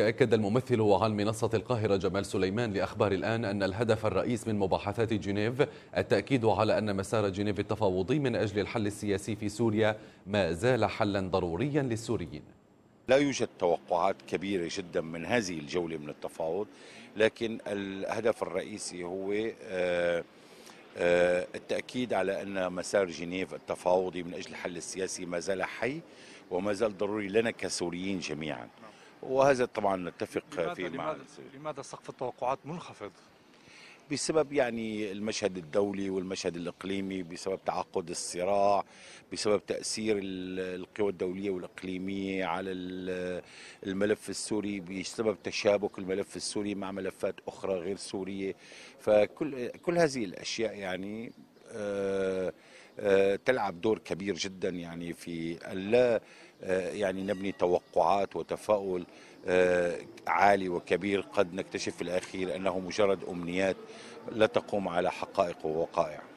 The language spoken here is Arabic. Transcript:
أكد الممثل عن منصة القاهرة جمال سليمان لأخبار الآن أن الهدف الرئيس من مباحثات جنيف التأكيد على أن مسار جنيف التفاوضي من أجل الحل السياسي في سوريا ما زال حلا ضروريا للسوريين لا يوجد توقعات كبيرة جدا من هذه الجولة من التفاوض لكن الهدف الرئيسي هو آه، آه، التأكيد على أن مسار جنيف التفاوضي من أجل الحل السياسي ما زال حي وما زال ضروري لنا كسوريين جميعا وهذا طبعا نتفق فيه لماذا مع لماذا, لماذا سقف التوقعات منخفض؟ بسبب يعني المشهد الدولي والمشهد الاقليمي بسبب تعقد الصراع بسبب تاثير القوى الدوليه والاقليميه على الملف السوري بسبب تشابك الملف السوري مع ملفات اخرى غير سوريه فكل كل هذه الاشياء يعني تلعب دور كبير جدا يعني في لا آه، يعني نبني توقعات وتفاؤل آه، عالي وكبير قد نكتشف في الأخير أنه مجرد أمنيات لا تقوم على حقائق ووقائع